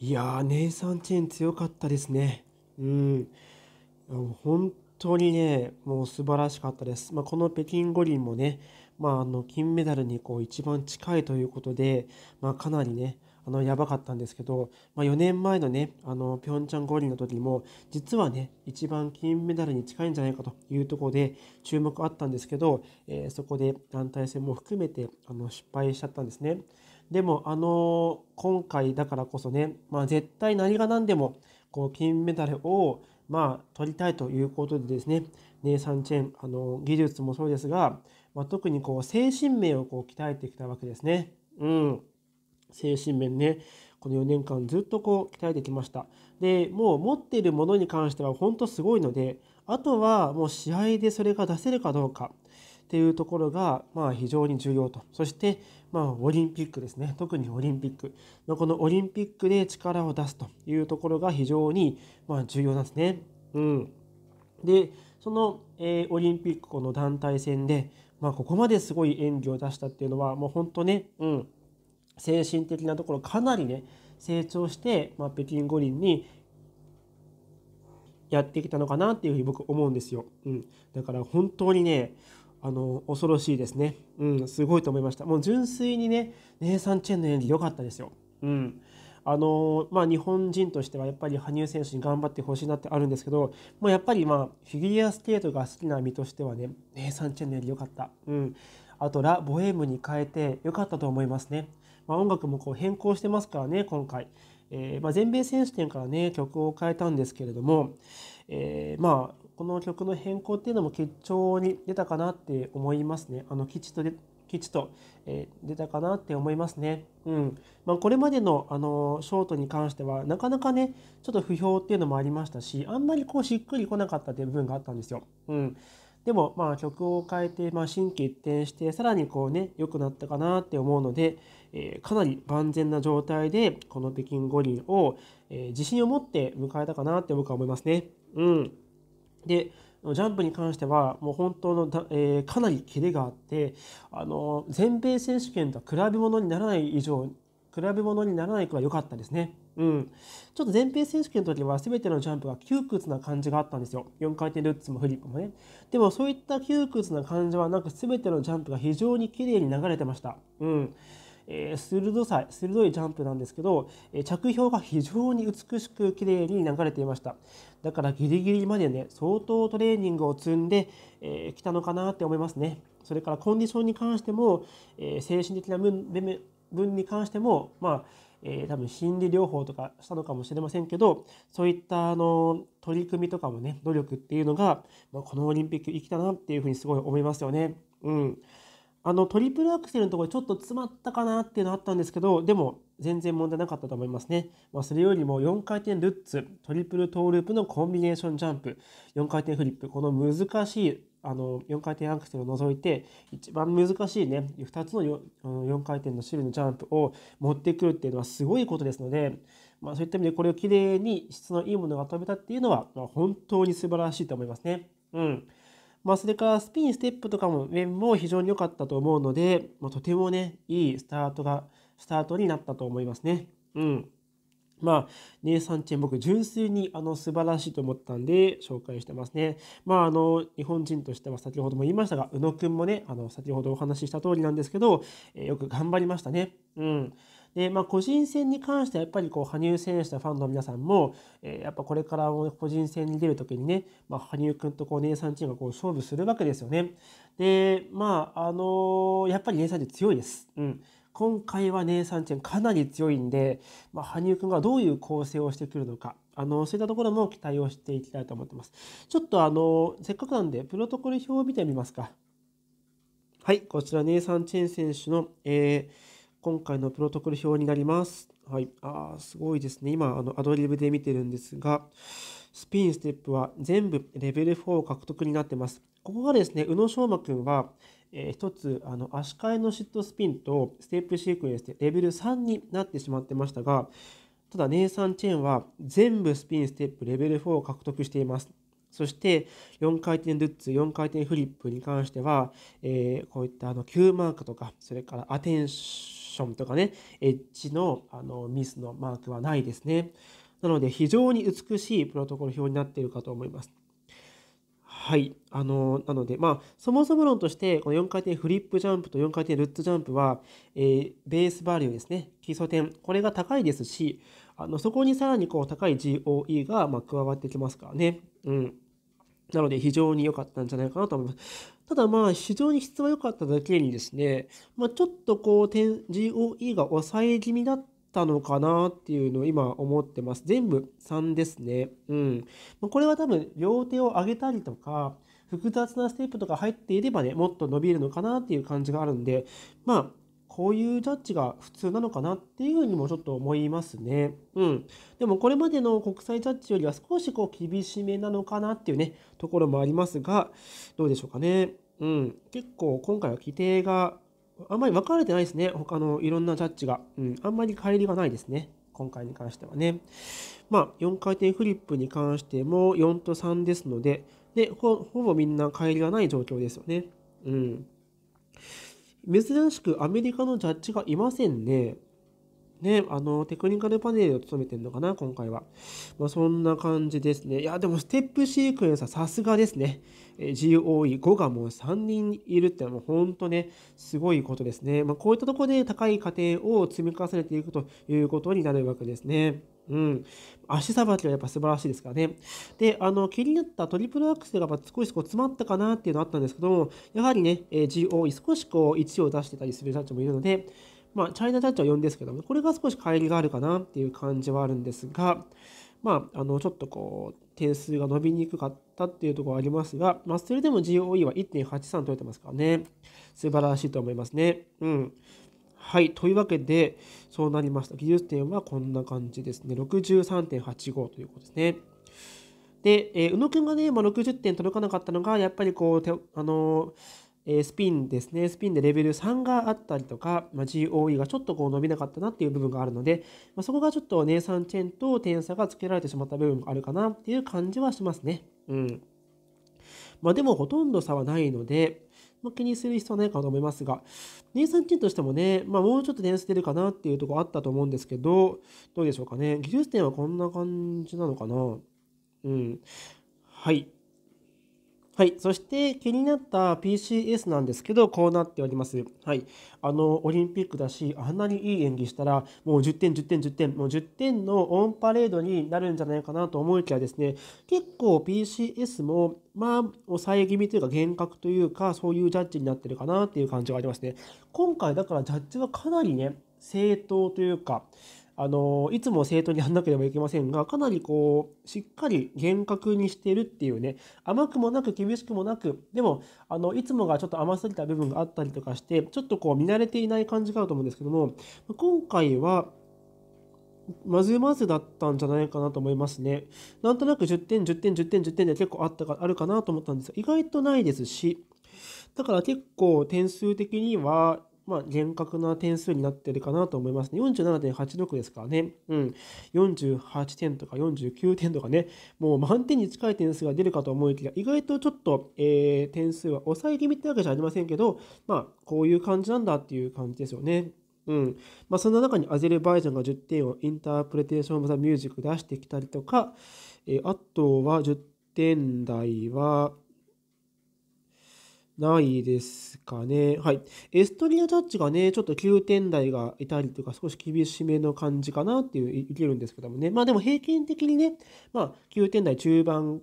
いやー、ネイサン・チェン強かったですね。うん。本当にね、もう素晴らしかったです。まあ、この北京五輪もね、まあ、あの金メダルにこう一番近いということで、まあ、かなりね、あのやばかったんですけど、まあ、4年前のね、あのピョンチャン五輪の時も、実はね、一番金メダルに近いんじゃないかというところで注目あったんですけど、えー、そこで団体戦も含めてあの失敗しちゃったんですね。でも、あの今回だからこそね、まあ、絶対何が何でもこう金メダルをまあ取りたいということでですね、ネイサン・チェン、あの技術もそうですが、まあ、特にこう精神面をこう鍛えてきたわけですね。うん、精神面ね。この4年間ずっとこう鍛えてきました。で、もう持っているものに関しては本当すごいので、あとはもう試合でそれが出せるかどうか。っていうところが、まあ、非常に重要とそして、まあ、オリンピックですね特にオリンピックのこのオリンピックで力を出すというところが非常に、まあ、重要なんですね。うん、でその、えー、オリンピックこの団体戦で、まあ、ここまですごい演技を出したっていうのはもう本当ね、うん、精神的なところかなりね成長して、まあ、北京五輪にやってきたのかなっていうふに僕思うんですよ。うん、だから本当にねあの恐ろしいですね、うん、すごいと思いましたもう純粋にねネイチェンの演技良かったですよ、うんあのまあ、日本人としてはやっぱり羽生選手に頑張ってほしいなってあるんですけどまやっぱり、まあ、フィギュアスケートが好きな身としてはねネイチェンの演技良かった、うん、あとラ・ボエームに変えて良かったと思いますね、まあ、音楽もこう変更してますからね今回。えーまあ、全米選手権からね曲を変えたんですけれども、えー、まあこの曲の変更っていうのも結調に出たかなって思いますね。あの吉とで吉と、えー、出たかなって思いますね。うんまあ、これまでの、あのショートに関してはなかなかねちょっと不評っていうのもありましたしあんまりこうしっくりこなかったっていう部分があったんですよ。うん、でもまあ曲を変えて、まあ、心機一転してさらにこうね良くなったかなって思うので、えー、かなり万全な状態でこの北京五輪を、えー、自信を持って迎えたかなって僕は思いますね。うんでジャンプに関してはもう本当の、えー、かなりキレがあってあの全米選手権とは比べ物にならない以上比べ物にならないくらい良かったですね。うん、ちょっと全米選手権の時は全てのジャンプが窮屈な感じがあったんですよ。4回転ルッツもフリップもね。でもそういった窮屈な感じはなく全てのジャンプが非常に綺麗に流れてました。うんえー、鋭さ鋭いジャンプなんですけど、えー、着氷が非常に美しく綺麗に流れていましただからギリギリまでね相当トレーニングを積んでき、えー、たのかなって思いますねそれからコンディションに関しても、えー、精神的な分分に関してもまあえー、多分心理療法とかしたのかもしれませんけどそういったあの取り組みとかもね努力っていうのが、まあ、このオリンピック生きたなっていうふうにすごい思いますよね。うんあのトリプルアクセルのところでちょっと詰まったかなっていうのあったんですけどでも全然問題なかったと思いますね、まあ、それよりも4回転ルッツトリプルトーループのコンビネーションジャンプ4回転フリップこの難しいあの4回転アクセルを除いて一番難しいね2つの 4, 4回転の種類のジャンプを持ってくるっていうのはすごいことですので、まあ、そういった意味でこれをきれいに質のいいものが飛べたっていうのは、まあ、本当に素晴らしいと思いますね。うんまあ、それからスピン、ステップとかも面も非常に良かったと思うので、まあ、とてもね、いいスタートが、スタートになったと思いますね。うん。まあ、ネイサン・チェン、僕、純粋にあの素晴らしいと思ったんで、紹介してますね。まあ、あの、日本人としては、先ほども言いましたが、宇野くんもね、あの、先ほどお話しした通りなんですけど、えよく頑張りましたね。うん。で、まあ、個人戦に関してはやっぱりこう羽生選手とファンの皆さんも、えー、やっぱこれから個人戦に出る時にね、まあ、羽生君とこうイサンチームがこう勝負するわけですよね。でまああのー、やっぱりネイサンチーム強いです。うん今回はネイサンチェンかなり強いんで、まあ、羽生くんがどういう構成をしてくるのか、あの、そういったところも期待をしていきたいと思ってます。ちょっとあの、せっかくなんで、プロトコル表を見てみますか。はい、こちらネイサンチェン選手の、えー今回のプロトコル表になります。はい。ああ、すごいですね。今、あの、アドリブで見てるんですが、スピン、ステップは全部レベル4獲得になってます。ここがですね、宇野昌磨君は、えー、一つ、あの、足換えのシットスピンとステップシークエンスでレベル3になってしまってましたが、ただ、ネイサン・チェンは全部スピン、ステップ、レベル4を獲得しています。そして4回転ルッツ、4回転フリップに関しては、えー、こういったあの Q マークとか、それからアテンシションとかね、エッジのあのミスのマークはないですね。なので非常に美しいプロトコル表になっているかと思います。はい。あの、なので、まあ、そもそも論として、この4回転フリップジャンプと4回転ルッツジャンプは、えー、ベースバリューですね、基礎点、これが高いですし、あのそこにさらにこう高い GOE がま加わってきますからね。うん。なので、非常に良かったんじゃないかなと思います。ただまあ非常に質は良かっただけにですね、まあ、ちょっとこう点、GOE が抑え気味だったのかなっていうのを今思ってます。全部3ですね。うん。これは多分両手を上げたりとか、複雑なステップとか入っていればね、もっと伸びるのかなっていう感じがあるんで、まあこういうジャッジが普通なのかなっていうふうにもちょっと思いますね。うん。でもこれまでの国際ジャッジよりは少しこう厳しめなのかなっていうね、ところもありますが、どうでしょうかね。うん。結構今回は規定があんまり分かれてないですね。他のいろんなジャッジが。うん。あんまり帰りがないですね。今回に関してはね。まあ、4回転フリップに関しても4と3ですので、でほぼみんな帰りがない状況ですよね。うん。珍しくアメリカのジャッジがいませんね。ね、あの、テクニカルパネルを務めてるのかな、今回は。まあ、そんな感じですね。いや、でも、ステップシークエンスはさすがですね。え GOE5 がもう3人いるってのはもう本当ね、すごいことですね。まあ、こういったところで高い過程を積み重ねていくということになるわけですね。うん、足さばきはやっぱ素晴らしいですからね。で、あの、気になったトリプルアクセルがやっぱ少しこう詰まったかなっていうのあったんですけども、やはりね、えー、GOE 少しこう1を出してたりするジャッジもいるので、まあ、チャイナジャッジは4ですけども、これが少し乖離があるかなっていう感じはあるんですが、まあ、あの、ちょっとこう、点数が伸びにくかったっていうところはありますが、まあ、それでも GOE は1.83取れてますからね、素晴らしいと思いますね。うん。はい、というわけで、そうなりました。技術点はこんな感じですね。63.85ということですね。で、えー、宇野くんがね、まあ、60点届かなかったのが、やっぱりこう、あのえー、スピンですね、スピンでレベル3があったりとか、まあ、GOE がちょっとこう伸びなかったなっていう部分があるので、まあ、そこがちょっとネイサン・チェンと点差がつけられてしまった部分があるかなっていう感じはしますね。うん。まあ、でもほとんど差はないので、まあ、気にする必要はないかなと思いますが、239としてもね、まあ、もうちょっと点数出るかなっていうとこあったと思うんですけど、どうでしょうかね。技術点はこんな感じなのかな。うん。はい。はい、そして気になった PCS なんですけど、こうなっております。はい、あのオリンピックだし、あんなにいい演技したら、もう10点、10点、10点、もう10点のオンパレードになるんじゃないかなと思いきやですね、結構 PCS も、まあ、抑え気味というか、厳格というか、そういうジャッジになってるかなっていう感じがありますね。今回、だからジャッジはかなりね、正当というか、あのいつも生徒にやんなければいけませんがかなりこうしっかり厳格にしてるっていうね甘くもなく厳しくもなくでもあのいつもがちょっと甘すぎた部分があったりとかしてちょっとこう見慣れていない感じがあると思うんですけども今回はまずまずだったんじゃないかなと思いますね。なんとなく10点、10点、10点、10点で結構あったか、あるかなと思ったんですが、意外とないですし、だから結構点数的にはまあ、厳格な点数になってるかなと思いますね。47.86ですからね。うん。48点とか49点とかね、もう満点に近い点数が出るかと思いきや、意外とちょっと、えー、点数は抑え気味ってわけじゃありませんけど、まあ、こういう感じなんだっていう感じですよね。うん。まあ、そんな中にアゼルバイジャンが10点をインタープレテーション・オブ・ザ・ミュージック出してきたりとか、えー、あとは10点台は、ないですかね。はい。エストニアタッチがね、ちょっと9点台がいたりとか、少し厳しめの感じかなっていう、いけるんですけどもね。まあでも平均的にね、まあ9点台中盤、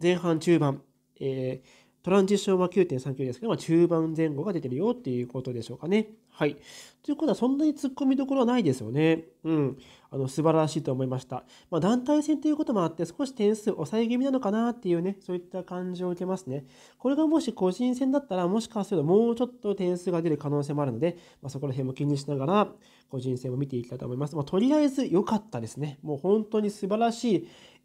前半中盤、えー、トランジションは9.39ですけど、まあ、中盤前後が出てるよっていうことでしょうかね。はい。ということは、そんなに突っ込みどころはないですよね。うん。あの、素晴らしいと思いました。まあ、団体戦ということもあって、少し点数抑え気味なのかなっていうね、そういった感じを受けますね。これがもし個人戦だったら、もしかするともうちょっと点数が出る可能性もあるので、まあ、そこら辺も気にしながら、個人戦を見ていきたいと思います。まあ、とりあえず良かったですね。もう本当に素晴らし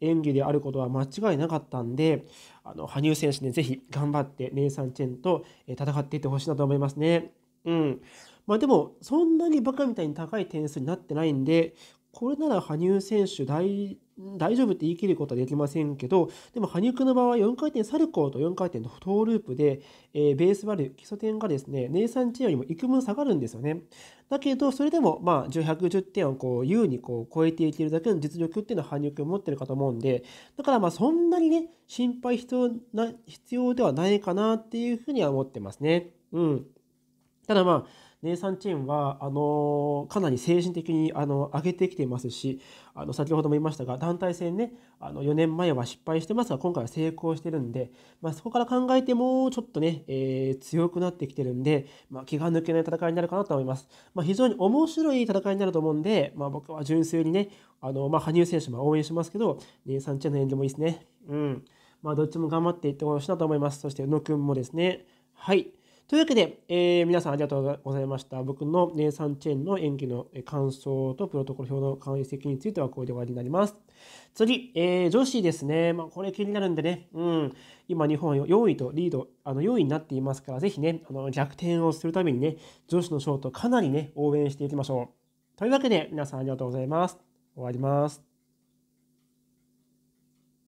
い演技であることは間違いなかったんで、あの、羽生選手ね、ぜひ頑張って、ネイサン・チェンと戦っていってほしいなと思いますね。うん。まあ、でも、そんなにバカみたいに高い点数になってないんで、これなら羽生選手大大丈夫って言い切ることはできませんけど、でも羽生君の場合は4回転サルコーと4回転のトーループで、えー、ベースバリュー、基礎点がですね、ネイサンチよりも幾分下がるんですよね。だけど、それでも、まあ、110点をこう優にこう超えていけるだけの実力っていうのは羽生君持ってるかと思うんで、だからまあそんなにね、心配必要な必要ではないかなっていうふうには思ってますね。うん。ただまあ、ネイサン・チェンはあのかなり精神的にあの上げてきていますしあの先ほども言いましたが団体戦ねあの4年前は失敗してますが今回は成功してるんで、まあ、そこから考えてもちょっとね、えー、強くなってきてるんで、まあ、気が抜けない戦いになるかなと思います、まあ、非常に面白い戦いになると思うんで、まあ、僕は純粋にねあの、まあ、羽生選手も応援しますけどネイサン・チェンの演技もいいですねうんまあ、どっちも頑張っていってほしいなと思います。そして、宇野くんもですね。はい。というわけで、えー、皆さんありがとうございました。僕のネイサン・チェンの演技の感想とプロトコル表の解析についてはこれで終わりになります。次、えー、女子ですね。まあ、これ気になるんでね、うん、今日本4位とリード、あの4位になっていますから、ぜひね、あの逆転をするためにね、女子のショートかなりね、応援していきましょう。というわけで、皆さんありがとうございます。終わります。